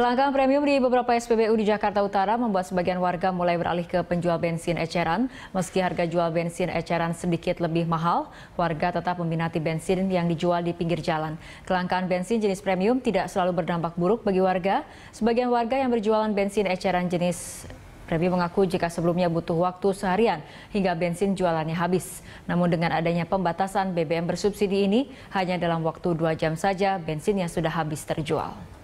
Kelangkaan premium di beberapa SPBU di Jakarta Utara membuat sebagian warga mulai beralih ke penjual bensin eceran. Meski harga jual bensin eceran sedikit lebih mahal, warga tetap meminati bensin yang dijual di pinggir jalan. Kelangkaan bensin jenis premium tidak selalu berdampak buruk bagi warga. Sebagian warga yang berjualan bensin eceran jenis Premium mengaku jika sebelumnya butuh waktu seharian hingga bensin jualannya habis. Namun dengan adanya pembatasan BBM bersubsidi ini, hanya dalam waktu dua jam saja bensinnya sudah habis terjual.